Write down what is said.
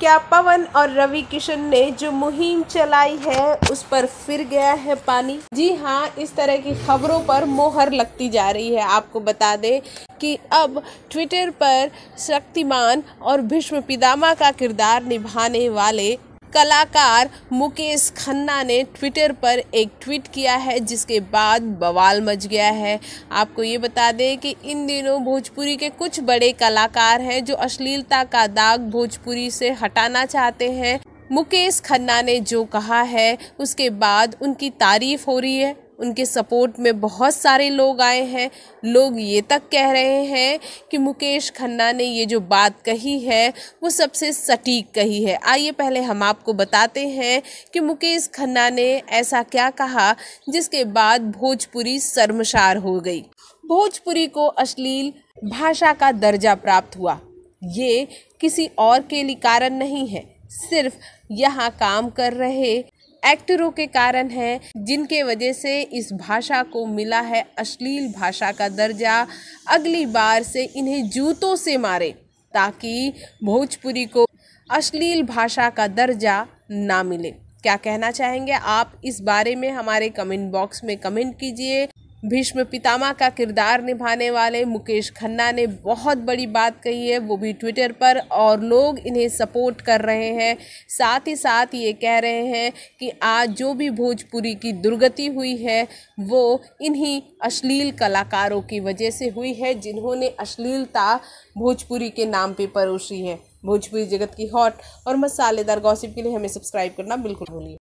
क्या पवन और रवि किशन ने जो मुहिम चलाई है उस पर फिर गया है पानी जी हाँ इस तरह की खबरों पर मोहर लगती जा रही है आपको बता दें कि अब ट्विटर पर शक्तिमान और भीष्म पिदामा का किरदार निभाने वाले कलाकार मुकेश खन्ना ने ट्विटर पर एक ट्वीट किया है जिसके बाद बवाल मच गया है आपको ये बता दें कि इन दिनों भोजपुरी के कुछ बड़े कलाकार हैं जो अश्लीलता का दाग भोजपुरी से हटाना चाहते हैं मुकेश खन्ना ने जो कहा है उसके बाद उनकी तारीफ हो रही है उनके सपोर्ट में बहुत सारे लोग आए हैं लोग ये तक कह रहे हैं कि मुकेश खन्ना ने ये जो बात कही है वो सबसे सटीक कही है आइए पहले हम आपको बताते हैं कि मुकेश खन्ना ने ऐसा क्या कहा जिसके बाद भोजपुरी शर्मशार हो गई भोजपुरी को अश्लील भाषा का दर्जा प्राप्त हुआ ये किसी और के लिए कारण नहीं है सिर्फ यहाँ काम कर रहे एक्टरों के कारण है जिनके वजह से इस भाषा को मिला है अश्लील भाषा का दर्जा अगली बार से इन्हें जूतों से मारे ताकि भोजपुरी को अश्लील भाषा का दर्जा ना मिले क्या कहना चाहेंगे आप इस बारे में हमारे कमेंट बॉक्स में कमेंट कीजिए भीष्म पितामह का किरदार निभाने वाले मुकेश खन्ना ने बहुत बड़ी बात कही है वो भी ट्विटर पर और लोग इन्हें सपोर्ट कर रहे हैं साथ ही साथ ये कह रहे हैं कि आज जो भी भोजपुरी की दुर्गति हुई है वो इन्हीं अश्लील कलाकारों की वजह से हुई है जिन्होंने अश्लीलता भोजपुरी के नाम पे परोसी है भोजपुरी जगत की हॉट और मसालेदार गॉसिप के लिए हमें सब्सक्राइब करना बिल्कुल भूलिए